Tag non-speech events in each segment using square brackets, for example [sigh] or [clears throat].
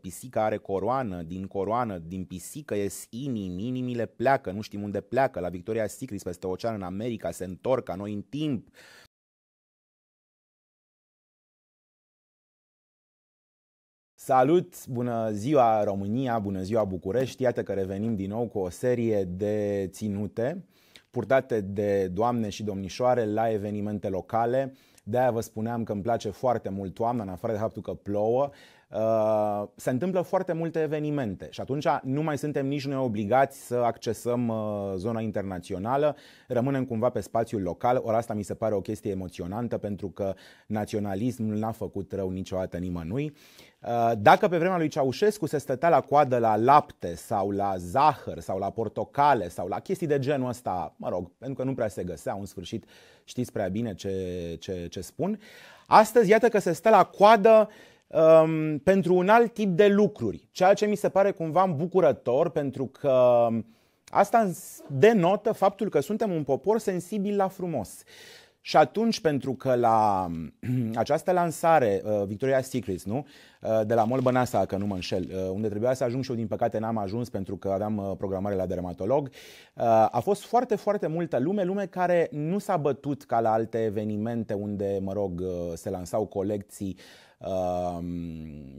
pisica are coroană, din coroană, din pisică ies inimi, inimile pleacă, nu știm unde pleacă, la Victoria Secret peste ocean în America, se întorc ca noi în timp. Salut, bună ziua România, bună ziua București, iată că revenim din nou cu o serie de ținute purtate de doamne și domnișoare la evenimente locale. De-aia vă spuneam că îmi place foarte mult toamna, în afară de faptul că plouă. Uh, se întâmplă foarte multe evenimente și atunci nu mai suntem nici noi obligați să accesăm uh, zona internațională, rămânem cumva pe spațiul local, ori asta mi se pare o chestie emoționantă pentru că naționalismul n-a făcut rău niciodată nimănui. Uh, dacă pe vremea lui Ceaușescu se stătea la coadă la lapte sau la zahăr sau la portocale sau la chestii de genul ăsta, mă rog, pentru că nu prea se găsea, în sfârșit știți prea bine ce, ce, ce spun, astăzi iată că se stă la coadă um, pentru un alt tip de lucruri, ceea ce mi se pare cumva îmbucurător pentru că asta denotă faptul că suntem un popor sensibil la frumos. Și atunci, pentru că la [clears throat] această lansare, uh, Victoria Secrets, nu? Uh, de la Mol Bănasa, că nu mă înșel, uh, unde trebuia să ajung și eu, din păcate n-am ajuns pentru că aveam uh, programare la dermatolog, uh, a fost foarte, foarte multă lume, lume care nu s-a bătut ca la alte evenimente unde, mă rog, uh, se lansau colecții Um,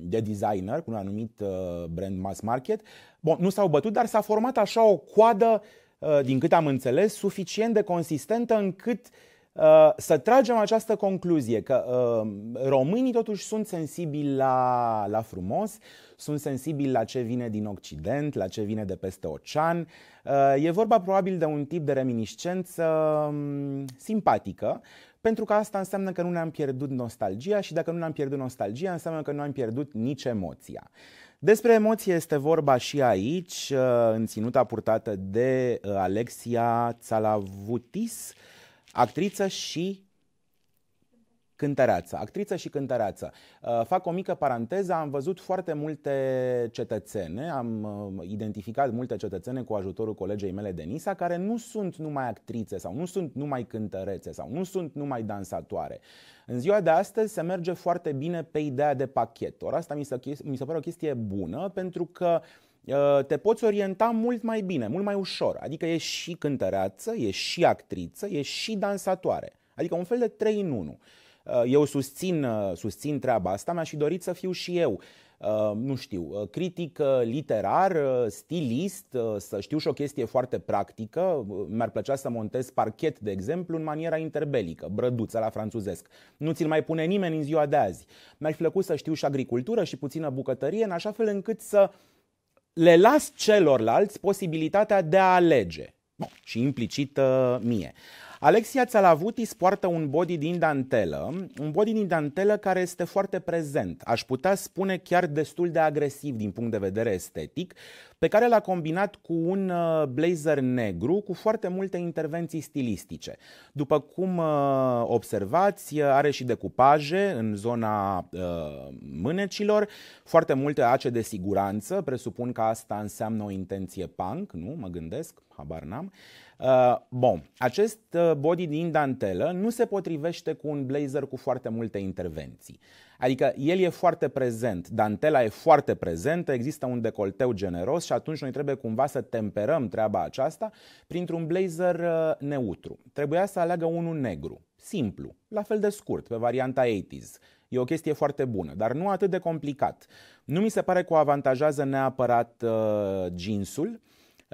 de designer cu un anumit uh, brand mass market. Bun, nu s-au bătut, dar s-a format așa o coadă, uh, din cât am înțeles, suficient de consistentă încât uh, Uh, să tragem această concluzie că uh, românii totuși sunt sensibili la, la frumos, sunt sensibili la ce vine din Occident, la ce vine de peste ocean. Uh, e vorba probabil de un tip de reminiscență um, simpatică, pentru că asta înseamnă că nu ne-am pierdut nostalgia și dacă nu ne-am pierdut nostalgia, înseamnă că nu am pierdut nici emoția. Despre emoție este vorba și aici, în ținuta purtată de Alexia Țalavutis, actriță și cântăreață, actriță și cântăreață. Uh, fac o mică paranteză, am văzut foarte multe cetățene, am uh, identificat multe cetățene cu ajutorul colegei mele Denisa, care nu sunt numai actrițe sau nu sunt numai cântărețe sau nu sunt numai dansatoare. În ziua de astăzi se merge foarte bine pe ideea de pachet. Ori asta mi se, mi se pare o chestie bună pentru că uh, Uh, te poți orienta mult mai bine, mult mai ușor. Adică e și cântăreață, e și actriță, e și dansatoare. Adică un fel de 3 în 1. Uh, eu susțin, uh, susțin treaba asta, mi-aș fi dorit să fiu și eu, nu știu, critic literar, stilist, să știu și o chestie foarte practică. Mi-ar plăcea să montez parchet, de exemplu, în maniera interbelică, brăduță la franțuzesc. Nu ți-l mai pune nimeni în ziua de azi. Mi-ar fi plăcut să știu și agricultură și puțină bucătărie, în așa fel încât să uh, le las celorlalți posibilitatea de a alege. Bun, și implicit mie. Alexia Țalavutis poartă un body din dantelă, un body din dantelă care este foarte prezent, aș putea spune chiar destul de agresiv din punct de vedere estetic, pe care l-a combinat cu un uh, blazer negru cu foarte multe intervenții stilistice. După cum uh, observați, uh, are și decupaje în zona mânecilor, foarte multe ace de siguranță, presupun că asta înseamnă o intenție punk, nu? Mă gândesc, habar n-am. Uh, Uh, bun, acest uh, body din dantelă nu se potrivește cu un blazer cu foarte multe intervenții. Adică el e foarte prezent, dantela e foarte prezentă, există un decolteu generos și atunci noi trebuie cumva să temperăm treaba aceasta printr-un blazer uh, neutru. Trebuia să aleagă unul negru, simplu, la fel de scurt, pe varianta 80s. E o chestie foarte bună, dar nu atât de complicat. Nu mi se pare că o avantajează neapărat uh, jeansul,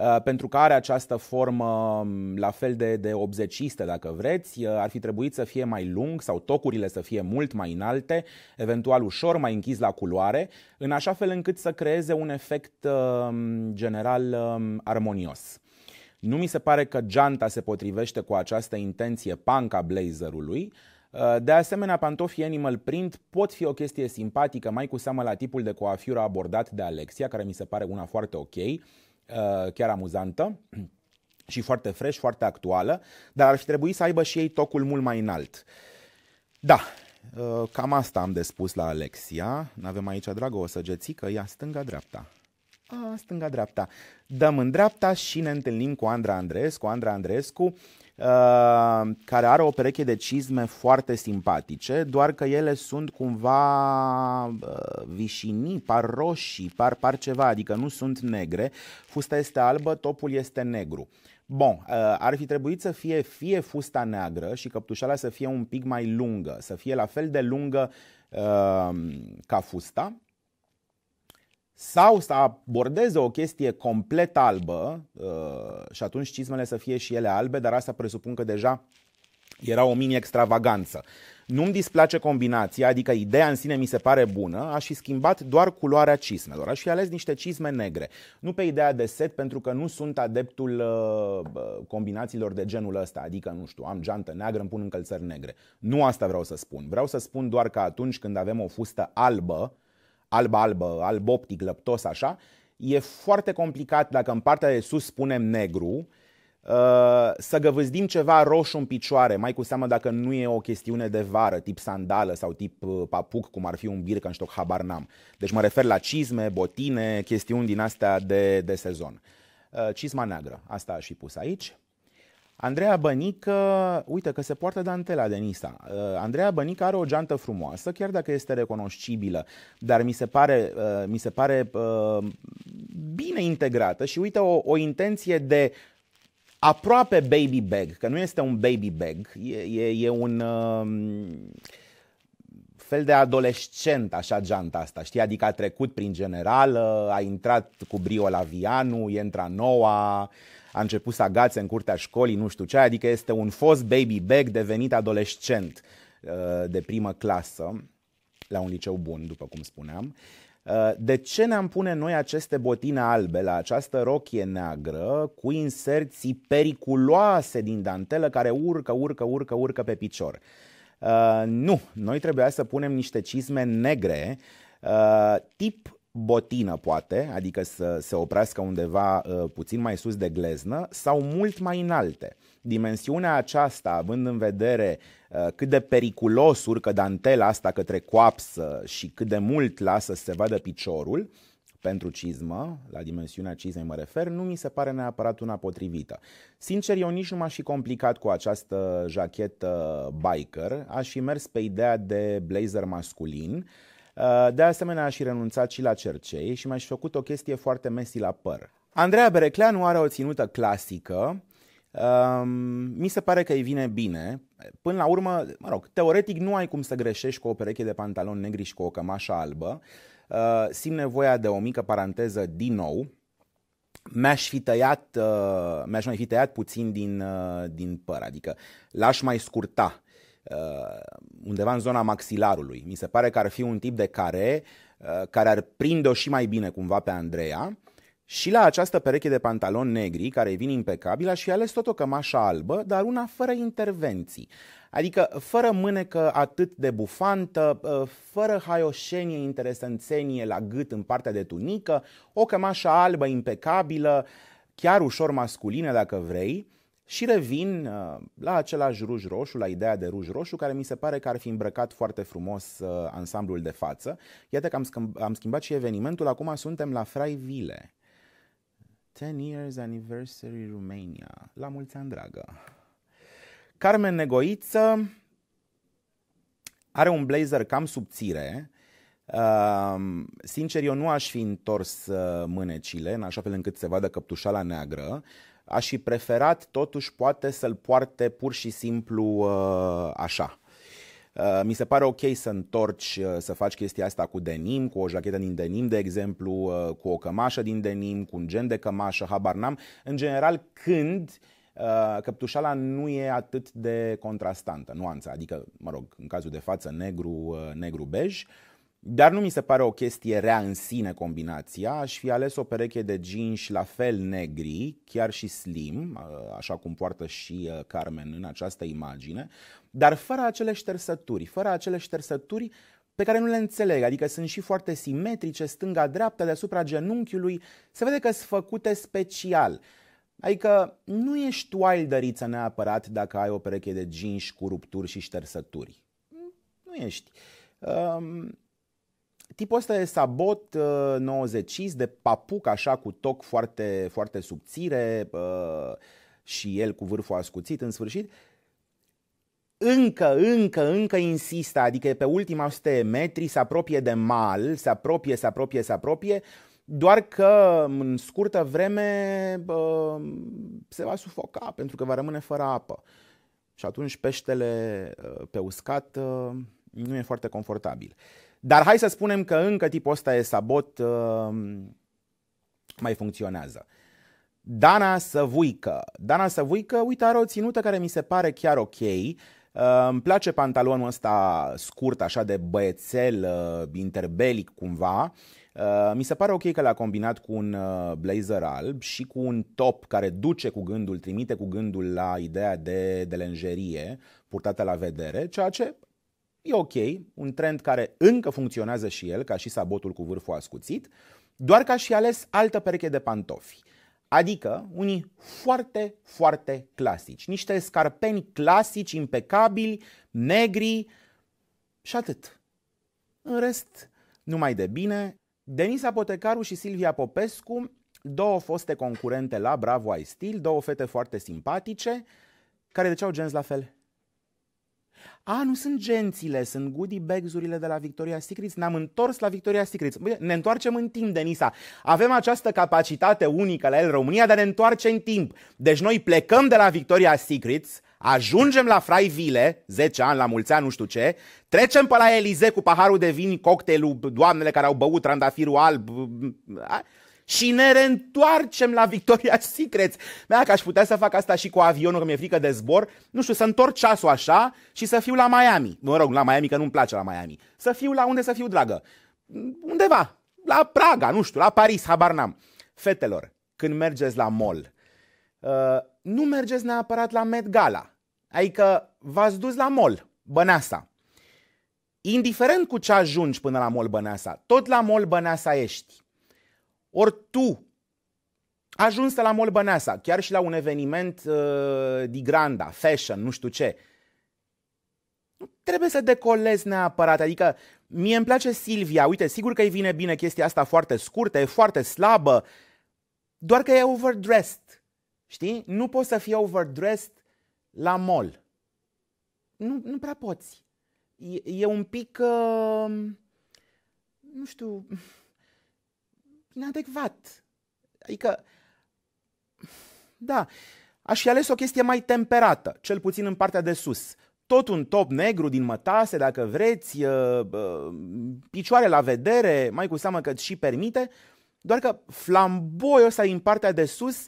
Uh, pentru că are această formă um, la fel de, de obzecistă, dacă vreți, uh, ar fi trebuit să fie mai lung sau tocurile să fie mult mai înalte, eventual ușor mai închis la culoare, în așa fel încât să creeze un efect um, general um, armonios. Nu mi se pare că geanta se potrivește cu această intenție panca blazerului, uh, de asemenea, pantofii Animal Print pot fi o chestie simpatică, mai cu seamă la tipul de coafiură abordat de Alexia, care mi se pare una foarte ok, Uh, chiar amuzantă [clears throat] și foarte fresh, foarte actuală, dar ar fi trebuit să aibă și ei tocul mult mai înalt. Da, uh, cam asta am de spus la Alexia. N-avem aici, dragă, o săgețică, ia stânga-dreapta. A, stânga-dreapta. Dăm în dreapta și ne întâlnim cu Andra Andreescu. Andra Andreescu Uh, care are o pereche de cizme foarte simpatice, doar că ele sunt cumva uh, vișinii, par roșii, par, par ceva, adică nu sunt negre. Fusta este albă, topul este negru. Bun, uh, ar fi trebuit să fie fie fusta neagră și căptușala să fie un pic mai lungă, să fie la fel de lungă ca fusta, sau să abordeze o chestie complet albă uh, și atunci cizmele să fie și ele albe, dar asta presupun că deja era o mini extravaganță. Nu-mi displace combinația, adică ideea în sine mi se pare bună, aș fi schimbat doar culoarea cismelor, aș fi ales niște cisme negre. Nu pe ideea de set, pentru că nu sunt adeptul uh, combinațiilor de genul ăsta, adică, nu știu, am geantă neagră, îmi pun încălțări negre. Nu asta vreau să spun. Vreau să spun doar că atunci când avem o fustă albă, alb albă alb-optic, lăptos, așa, e foarte complicat dacă în partea de sus spunem negru, uh, să găvâzdim ceva roșu în picioare, mai cu seamă dacă nu e o chestiune de vară, tip sandală sau tip uh, papuc, cum ar fi un birkenstock, habar n-am. Deci mă refer la cizme, botine, chestiuni din astea de, de sezon. Uh, cizma neagră, asta aș fi pus aici. Andreea Bănică, uite că se poartă dantela de Nisa. Uh, Andreea Bănică are o geantă frumoasă, chiar dacă este recunoscibilă, dar mi se pare, uh, mi se pare uh, bine integrată și uite o, o intenție de aproape baby bag, că nu este un baby bag, e, e, e un... Um, fel de adolescent, așa, geanta asta, știi? Adică a trecut prin general, a intrat cu brio la Vianu, e intra noua, a început să agațe în curtea școlii, nu știu ce, adică este un fost baby bag devenit adolescent uh, de primă clasă la un liceu bun, după cum spuneam. Uh, de ce ne-am pune noi aceste botine albe la această rochie neagră cu inserții periculoase din dantelă care urcă, urcă, urcă, urcă pe picior? Uh, nu, noi trebuia să punem niște cizme negre, tip botină poate, adică să se oprească undeva uh, puțin mai sus de gleznă sau mult mai înalte. Dimensiunea aceasta, având în vedere uh, cât de periculos urcă dantela asta către coapsă și cât de mult lasă să se vadă piciorul, pentru cizmă, la dimensiunea cizmei mă refer, nu mi se pare neapărat una potrivită. Sincer, eu nici nu m-aș fi complicat cu această jachetă biker, aș fi mers pe ideea de blazer masculin, uh, Uh, de asemenea, aș fi renunțat și la cercei și mi-aș fi făcut o chestie foarte mesi la păr. Andreea Berecleanu are o ținută clasică, um, mi se pare că îi vine bine. Până la urmă, mă rog, teoretic nu ai cum să greșești cu o pereche de pantaloni negri și cu o cămașă albă. Uh, simt nevoia de o mică paranteză din nou. Mi-aș fi tăiat, uh, mi-aș mai fi tăiat puțin din, uh, din păr, adică l-aș mai scurta Uh, undeva în zona maxilarului. Mi se pare că ar fi un tip de care uh, care ar prinde-o și mai bine cumva pe Andreea. Și la această pereche de pantaloni negri, care vin impecabil, aș fi ales tot o cămașă albă, dar una fără intervenții. Adică fără mânecă atât de bufantă, uh, fără haioșenie, interesanțenie la gât în partea de tunică, o cămașă albă impecabilă, chiar ușor masculină dacă vrei, și revin uh, la același ruj roșu, la ideea de ruj roșu, care mi se pare că ar fi îmbrăcat foarte frumos uh, ansamblul de față. Iată că am, scâmb- am schimbat și evenimentul, acum suntem la Frai 10 Years Anniversary Romania. La mulți ani, dragă! Carmen Negoiță are un blazer cam subțire, Uh, sincer, eu nu aș fi întors uh, mânecile în așa fel încât se vadă căptușala neagră aș fi preferat totuși poate să-l poarte pur și simplu uh, așa. Uh, mi se pare ok să întorci, uh, să faci chestia asta cu denim, cu o jachetă din denim, de exemplu, cu o cămașă din denim, cu un gen de cămașă, habar n-am. În general, când căptușala nu e atât de contrastantă, nuanța, adică, mă rog, în cazul de față, negru, negru-bej, negru dar nu mi se pare o chestie rea în sine combinația, aș fi ales o pereche de jeans la fel negri, chiar și slim, uh, așa cum poartă și uh, Carmen în această imagine, dar fără acele ștersături, fără acele ștersături pe care nu le înțeleg, adică sunt și foarte simetrice, stânga-dreapta, deasupra genunchiului, se vede că sunt făcute special. Adică nu ești wilderiță neapărat dacă ai o pereche de jeans cu rupturi și ștersături. Nu ești. Um, Tipul ăsta e sabot uh, 90 de papuc așa cu toc foarte, foarte subțire uh, și el cu vârful ascuțit în sfârșit. Încă, încă, încă insistă, adică pe ultima 100 metri se apropie de mal, se apropie, se apropie, se apropie, doar că în scurtă vreme uh, se va sufoca pentru că va rămâne fără apă. Și atunci peștele uh, pe uscat uh, nu e foarte confortabil. Uh, dar hai să spunem că încă tipul ăsta e sabot uh, mai funcționează. Dana Săvuică. Dana Săvuică, uite, are o ținută care mi se pare chiar ok. Uh, îmi place pantalonul ăsta scurt, așa de băiețel, uh, interbelic cumva. Mi se pare ok că l-a combinat cu un blazer alb și cu un top care duce cu gândul, trimite cu gândul la ideea de, de lenjerie purtată la vedere, ceea ce E ok, un trend care încă funcționează și el, ca și sabotul cu vârful ascuțit, doar că și ales altă pereche de pantofi. Adică unii foarte, foarte clasici, niște scarpeni clasici, impecabili, negri și atât. În rest, numai de bine, Denis Potecaru și Silvia Popescu, două foste concurente la Bravo Ai Stil, două fete foarte simpatice, care de ce au genți la fel? A, nu sunt gențile, sunt goodie bags-urile de la Victoria Secret. Ne-am întors la Victoria Secret. ne întoarcem în timp, Denisa. Avem această capacitate unică la el România de a ne întoarce în timp. Deci noi plecăm de la Victoria Secret, ajungem la Frai Vile, 10 ani, la mulți ani, nu știu ce, trecem pe la Elize cu paharul de vin, cocktailul, doamnele care au băut trandafirul alb, și ne reîntoarcem la Victoria [laughs] Secrets. Dacă aș putea să fac asta și cu avionul, că mi-e frică de zbor, nu știu, să întorc ceasul așa și să fiu la Miami. Mă rog, la Miami, că nu-mi place la Miami. Să fiu la unde să fiu, dragă. Undeva, la Praga, nu știu, la Paris, habar n-am. Fetelor, când mergeți la mall, uh, nu mergeți neapărat la Met Gala. Adică v-ați dus la mall, Băneasa. Indiferent cu ce ajungi până la mall Băneasa, tot la mall Băneasa ești. Ori tu, ajuns la Molbăneasa, chiar și la un eveniment uh, di granda, fashion, nu știu ce, nu trebuie să decolezi neapărat, adică mie îmi place Silvia, uite, sigur că îi vine bine chestia asta foarte scurtă, e foarte slabă, doar că e overdressed, știi? Nu poți să fii overdressed la mol. Nu, nu prea poți. E, e un pic, uh, nu știu, inadecvat. Adică, da, aș fi ales o chestie mai temperată, cel puțin în partea de sus. Tot un top negru din mătase, dacă vreți, uh, picioare la vedere, mai cu seamă că și permite, doar că flamboiul ăsta din partea de sus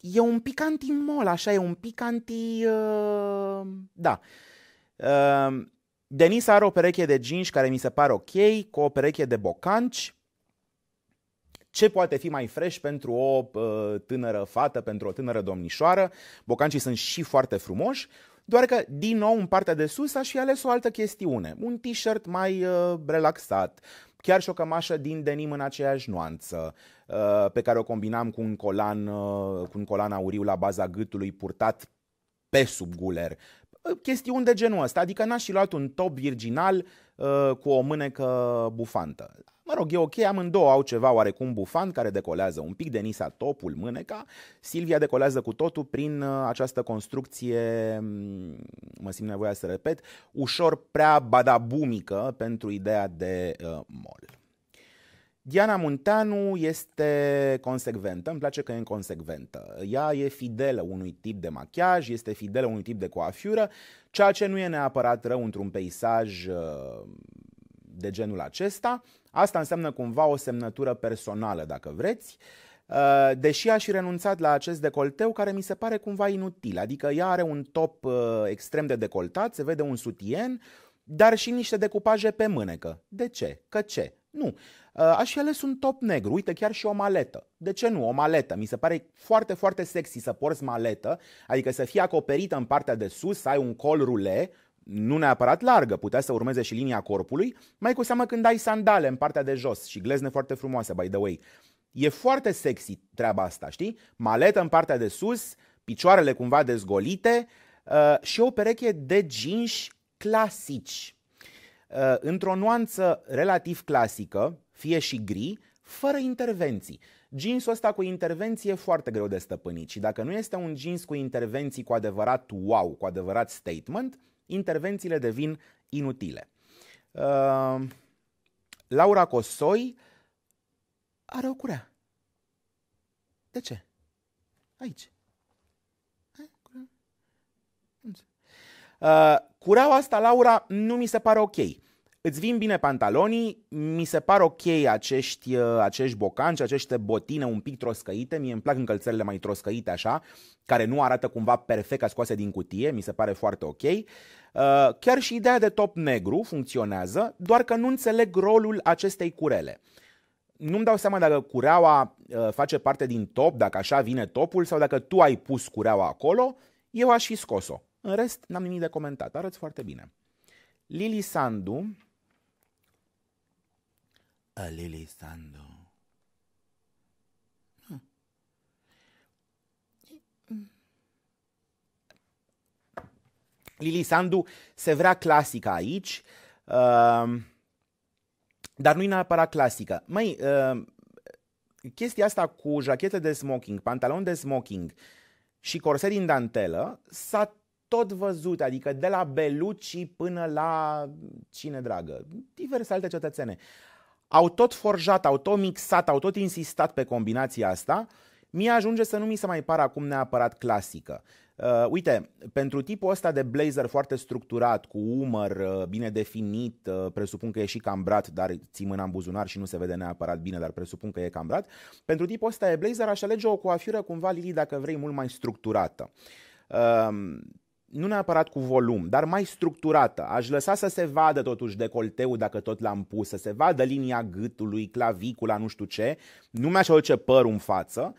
e un pic anti-mol, așa, e un pic anti... Uh, da. Denisa uh, Denis are o pereche de jeans care mi se pare ok, cu o pereche de bocanci, ce poate fi mai fresh pentru o uh, tânără fată, pentru o tânără domnișoară. Bocancii sunt și foarte frumoși, doar că, din nou, în partea de sus aș fi ales o altă chestiune. Un t-shirt mai uh, relaxat, chiar și o cămașă din denim în aceeași nuanță, uh, pe care o combinam cu un colan, uh, cu un colan auriu la baza gâtului purtat pe sub guler. Uh, chestiuni de genul ăsta, adică n-aș fi luat un top virginal uh, Uh, cu o mânecă bufantă. Mă rog, e ok, amândouă au ceva oarecum bufant care decolează un pic, Denisa topul, mâneca, Silvia decolează cu totul prin uh, această construcție, mm, mă simt nevoia să repet, ușor prea badabumică pentru ideea de uh, mol. Diana Munteanu este consecventă, îmi place că e consecventă. Ea e fidelă unui tip de machiaj, este fidelă unui tip de coafură. ceea ce nu e neapărat rău într-un peisaj uh, de genul acesta. Asta înseamnă cumva o semnătură personală, dacă vreți. Uh, deși aș și renunțat la acest decolteu care mi se pare cumva inutil, adică ea are un top uh, extrem de decoltat, se vede un sutien, dar și niște decupaje pe mânecă. De ce? Că ce? Nu. Uh, aș fi ales un top negru, uite chiar și o maletă. De ce nu? O maletă. Mi se pare foarte, foarte sexy să porți maletă, adică să fie acoperită în partea de sus, să ai un col rule, nu neapărat largă, putea să urmeze și linia corpului, mai cu seamă când ai sandale în partea de jos și glezne foarte frumoase, by the way. E foarte sexy treaba asta, știi? Maletă în partea de sus, picioarele cumva dezgolite uh, și o pereche de jeans clasici, Uh, într-o nuanță relativ clasică, fie și gri, fără intervenții. Jeansul ăsta cu intervenție e foarte greu de stăpânit și dacă nu este un jeans cu intervenții cu adevărat wow, cu adevărat statement, intervențiile devin inutile. Uh, Laura Cosoi are o curea. De ce? Aici. Uh, cureaua asta, Laura, nu mi se pare ok. Îți vin bine pantalonii, mi se par ok acești, uh, acești bocanci, aceste botine un pic troscăite, mie îmi plac încălțările mai troscăite așa, care nu arată cumva perfect ca scoase din cutie, mi se pare foarte ok. Uh, chiar și ideea de top negru funcționează, doar că nu înțeleg rolul acestei curele. Nu-mi dau seama dacă cureaua uh, face parte din top, dacă așa vine topul, sau dacă tu ai pus cureaua acolo, eu aș fi scos-o. În rest, n-am nimic de comentat, arăți foarte bine. Lili Sandu, Sandu. Lili hm. Sandu se vrea clasică aici, uh, dar nu e neapărat clasică. Mai uh, um, chestia asta cu jachete de smoking, pantalon de smoking și corset din dantelă s-a tot văzut, adică de la Beluci până la cine dragă, diverse alte cetățene au tot forjat, au tot mixat, au tot insistat pe combinația asta, mie ajunge să nu mi se mai pară acum neapărat clasică. Uh, uite, pentru tipul ăsta de blazer foarte structurat, cu umăr uh, bine definit, uh, presupun că e și cambrat, dar ții mâna în buzunar și nu se vede neapărat bine, dar presupun că e cambrat, pentru tipul ăsta de blazer aș alege o coafură cumva, Lili, dacă vrei, mult mai structurată. Uh, nu neapărat cu volum, dar mai structurată. Aș lăsa să se vadă totuși decolteul dacă tot l-am pus, să se vadă linia gâtului, clavicula, nu știu ce. Nu mi-aș aduce părul în față.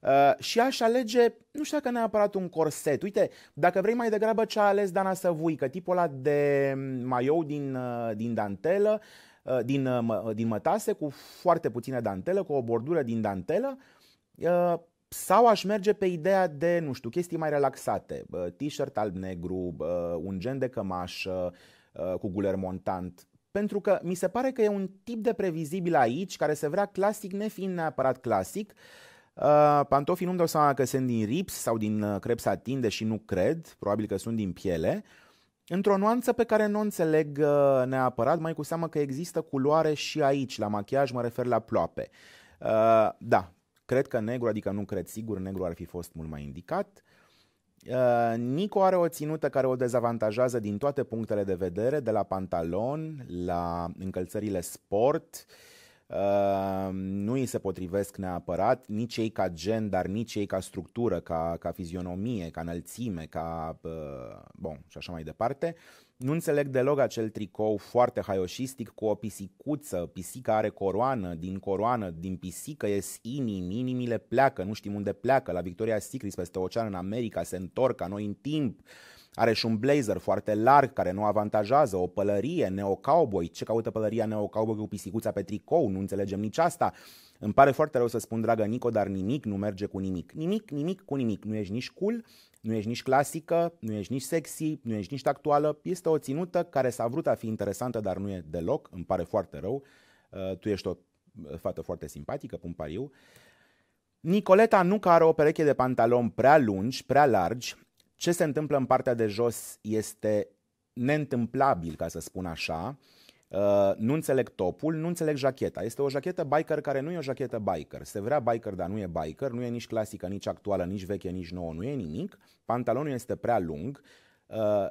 Uh, și aș alege, nu știu dacă neapărat un corset. Uite, dacă vrei mai degrabă ce a ales Dana Săvuică, tipul ăla de maiou din, uh, din dantelă, uh, din, uh, din mătase, cu foarte puține dantelă, cu o bordură din dantelă, uh, sau aș merge pe ideea de, nu știu, chestii mai relaxate, t-shirt alb-negru, un gen de cămașă cu guler montant, pentru că mi se pare că e un tip de previzibil aici care se vrea clasic nefiind neapărat clasic. Uh, pantofii nu-mi dau seama că sunt din rips sau din uh, crep satin, deși nu cred, probabil că sunt din piele. Într-o nuanță pe care nu o înțeleg uh, neapărat, mai cu seamă că există culoare și aici, la machiaj mă refer la ploape. Uh, da, Cred că negru, adică nu cred sigur, negru ar fi fost mult mai indicat. Uh, Nico are o ținută care o dezavantajează din toate punctele de vedere, de la pantalon la încălțările sport. Uh, nu îi se potrivesc neapărat, nici ei ca gen, dar nici ei ca structură, ca, ca fizionomie, ca înălțime, ca. Uh, Bun, și așa mai departe. Nu înțeleg deloc acel tricou foarte haioșistic cu o pisicuță, pisica are coroană, din coroană, din pisică ies inimi, inimile pleacă, nu știm unde pleacă, la Victoria Secret peste ocean în America, se întorc ca noi în timp, are și un blazer foarte larg care nu avantajează, o pălărie, cowboy ce caută pălăria cowboy cu pisicuța pe tricou, nu înțelegem nici asta. Îmi pare foarte rău să spun, dragă Nico, dar nimic nu merge cu nimic. Nimic, nimic cu nimic. Nu ești nici cool, nu ești nici clasică, nu ești nici sexy, nu ești nici actuală. Este o ținută care s-a vrut a fi interesantă, dar nu e deloc. Îmi pare foarte rău. Uh, tu ești o uh, fată foarte simpatică, pun pariu. Nicoleta nu că are o pereche de pantaloni prea lungi, prea largi. Ce se întâmplă în partea de jos este neîntâmplabil, ca să spun așa. Uh, nu înțeleg topul, nu înțeleg jacheta. Este o jachetă biker care nu e o jachetă biker. Se vrea biker, dar nu e biker, nu e nici clasică, nici actuală, nici veche, nici nouă, nu e nimic. Pantalonul este prea lung. Uh,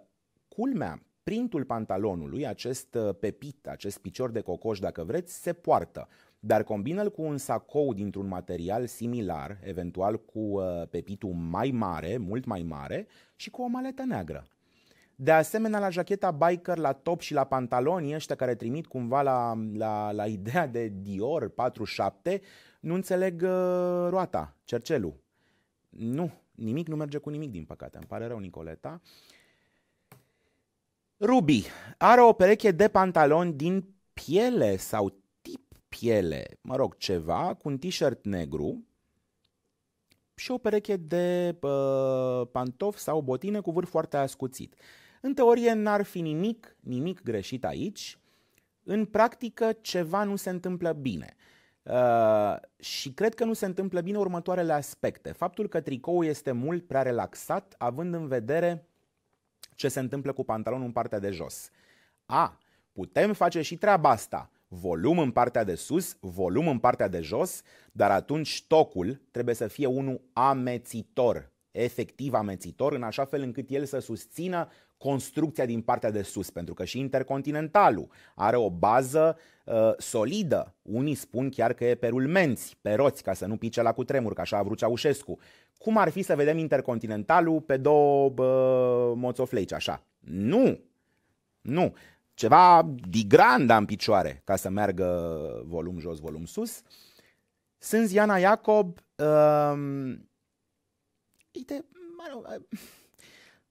culmea, printul pantalonului, acest uh, pepit, acest picior de cocoș, dacă vreți, se poartă. Dar combină-l cu un sacou dintr-un material similar, eventual cu uh, pepitul mai mare, mult mai mare, și cu o maletă neagră. De asemenea, la jacheta biker, la top și la pantaloni, ăștia care trimit cumva la, la, la ideea de Dior 47, nu înțeleg uh, roata, cercelul. Nu, nimic nu merge cu nimic, din păcate. Îmi pare rău, Nicoleta. Ruby are o pereche de pantaloni din piele sau tip piele, mă rog, ceva, cu un t-shirt negru și o pereche de uh, pantofi sau botine cu vârf foarte ascuțit. Uh, în teorie n-ar fi nimic, nimic greșit aici, în practică ceva nu se întâmplă bine. Uh, și cred că nu se întâmplă bine următoarele aspecte. Faptul că tricoul este mult prea relaxat, având în vedere ce se întâmplă cu pantalonul în partea de jos. A, putem face și treaba asta. Volum în partea de sus, volum în partea de jos, dar atunci tocul trebuie să fie unul amețitor, efectiv amețitor, în așa fel încât el să susțină construcția din partea de sus, pentru că și intercontinentalul are o bază uh, solidă. Unii spun chiar că e pe rulmenți, pe roți, ca să nu pice la cutremur, ca așa a vrut Ceaușescu. Cum ar fi să vedem intercontinentalul pe două uh, moțofleici, așa? Nu! Nu! Ceva digranda în picioare, ca să meargă volum jos, volum sus. Sunt Ziana Iacob, uh, uite,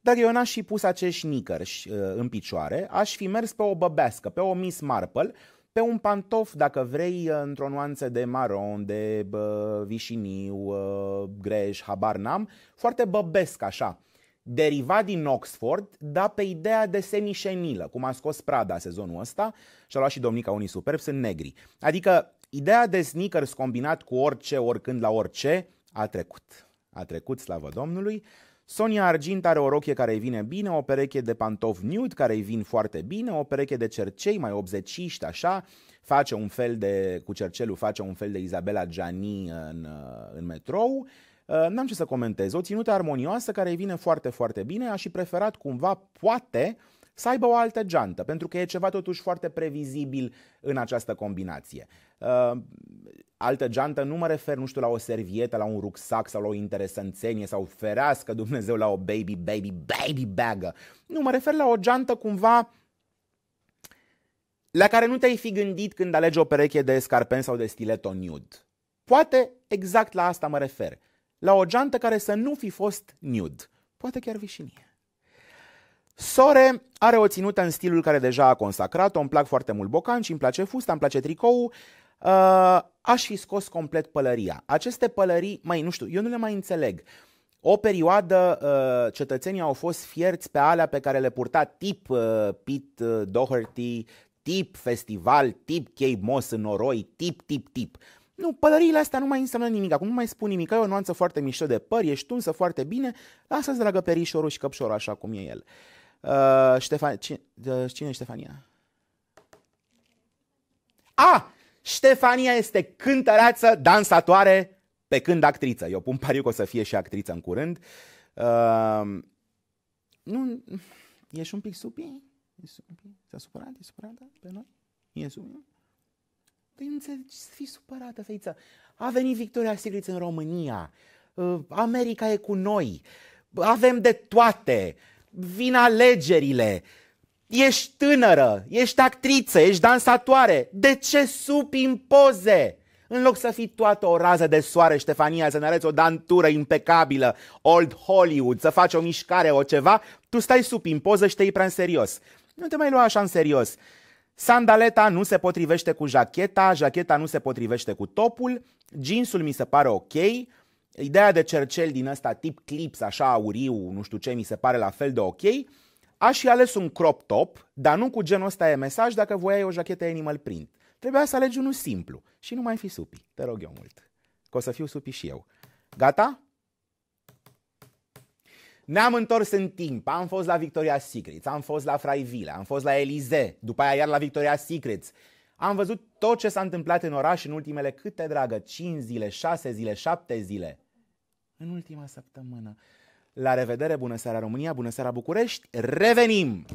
dar eu n-aș fi pus acești sneakers uh, în picioare, aș fi mers pe o băbească, pe o Miss Marple, pe un pantof, dacă vrei, uh, într-o nuanță de maron, de bă, vișiniu, bă, uh, greș, habar n-am, foarte băbesc așa. Derivat din Oxford, dar pe ideea de semișenilă, cum a scos Prada sezonul ăsta și a luat și domnica unii superb, sunt negri. Adică ideea de sneakers combinat cu orice, oricând, la orice, a trecut. A trecut, slavă Domnului. Sonia Argint are o rochie care îi vine bine, o pereche de pantofi nude care îi vin foarte bine, o pereche de cercei mai obzeciști, așa, face un fel de, cu cercelul face un fel de Isabela Gianni în, în metrou. Uh, n-am ce să comentez. O ținută armonioasă care îi vine foarte, foarte bine. Aș și preferat cumva, poate, uh, să aibă o altă geantă, pentru că e ceva totuși foarte previzibil în această combinație. Uh, altă geantă, nu mă refer, nu știu, la o servietă, la un rucsac sau la o interesanțenie sau ferească Dumnezeu la o baby, baby, baby bagă. Nu, mă refer la o geantă cumva la care nu te-ai fi gândit când alegi o pereche de escarpen sau de stiletto nude. Poate exact la asta mă refer. La o geantă care să nu fi fost nude. Poate chiar vișinie. Sore are o ținută în stilul care deja a consacrat-o, îmi plac foarte mult bocanci, îmi place fusta, îmi place tricou. Uh, aș fi scos complet pălăria. Aceste pălării, mai nu știu, eu nu le mai înțeleg. O perioadă uh, cetățenii au fost fierți pe alea pe care le purta tip uh, Pit uh, Doherty, tip festival, tip Cape Moss în noroi, tip, tip, tip. Nu, pălăriile astea nu mai înseamnă nimic, acum nu mai spun nimic, e o nuanță foarte mișto de păr, ești tunsă foarte bine, lasă-ți dragă perișorul și căpșorul așa cum e el. Uh, Uh, Ștefan, cine, uh, cine e Ștefania? A! Ah, Ștefania este cântăreață, dansatoare, pe când actriță. Eu pun pariu că o să fie și actriță în curând. Uh, nu, ești un pic supi? S-a supărat? E supărată pe noi? E supărată? Păi înțelegi, să fii supărată, feiță. A venit Victoria Secret în România. Uh, America e cu noi. Avem de toate vin alegerile. Ești tânără, ești actriță, ești dansatoare. De ce supi în poze? În loc să fii toată o rază de soare, Ștefania, să ne arăți o dantură impecabilă, old Hollywood, să faci o mișcare, o ceva, tu stai sub impoză și te iei prea în serios. Nu te mai lua așa în serios. Sandaleta nu se potrivește cu jacheta, jacheta nu se potrivește cu topul, jeansul mi se pare ok, ideea de cercel din ăsta tip clips, așa auriu, nu știu ce, mi se pare la fel de ok, aș fi ales un crop top, dar nu cu genul ăsta e mesaj dacă voiai o jachetă animal print. Trebuia să alegi unul simplu și nu mai fi supi, te rog eu mult, că o să fiu supi și eu. Gata? Ne-am întors în timp, am fost la Victoria's Secret, am fost la Fraivila, am fost la Elize, după aia iar la Victoria's Secret. Am văzut tot ce s-a întâmplat în oraș în ultimele câte, dragă, 5 zile, 6 zile, 7 zile în ultima săptămână. La revedere, bună seara România, bună seara București, revenim!